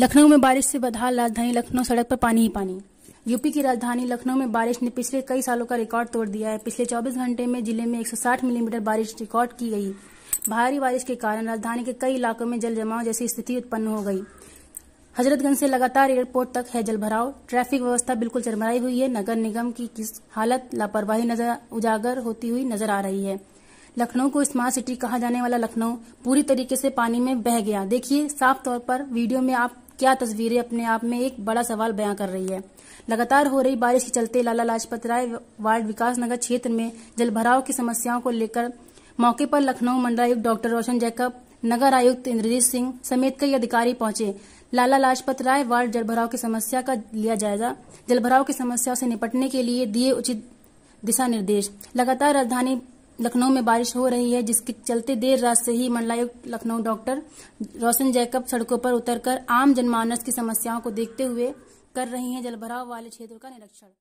लखनऊ में बारिश से बदहाल राजधानी लखनऊ सड़क पर पानी ही पानी यूपी की राजधानी लखनऊ में बारिश ने पिछले कई सालों का रिकॉर्ड तोड़ दिया है पिछले 24 घंटे में जिले में 160 मिलीमीटर बारिश रिकॉर्ड की गई भारी बारिश के कारण राजधानी के कई इलाकों में जल जमाव जैसी स्थिति उत्पन्न हो गई हजरतगंज से लगातार एयरपोर्ट तक है जल ट्रैफिक व्यवस्था बिल्कुल चरमराई हुई है नगर निगम की किस हालत लापरवाही नजर उजागर होती हुई नजर आ रही है लखनऊ को स्मार्ट सिटी कहा जाने वाला लखनऊ पूरी तरीके से पानी में बह गया देखिए साफ तौर पर वीडियो में आप क्या तस्वीरें अपने आप में एक बड़ा सवाल बयां कर रही है लगातार हो रही बारिश के चलते लाला लाजपत राय वार्ड विकास नगर क्षेत्र में भराव की समस्याओं को लेकर मौके पर लखनऊ मंडलायुक्त डॉक्टर रोशन जैकब नगर आयुक्त इंद्रजीत सिंह समेत कई अधिकारी पहुंचे लाला लाजपत राय वार्ड जलभराव की समस्या का लिया जायजा जलभराव की समस्याओं से निपटने के लिए दिए उचित दिशा निर्देश लगातार राजधानी लखनऊ में बारिश हो रही है जिसके चलते देर रात से ही मंडलायुक्त लखनऊ डॉक्टर रोशन जैकब सड़कों पर उतरकर आम जनमानस की समस्याओं को देखते हुए कर रही हैं जलभराव वाले क्षेत्रों का निरीक्षण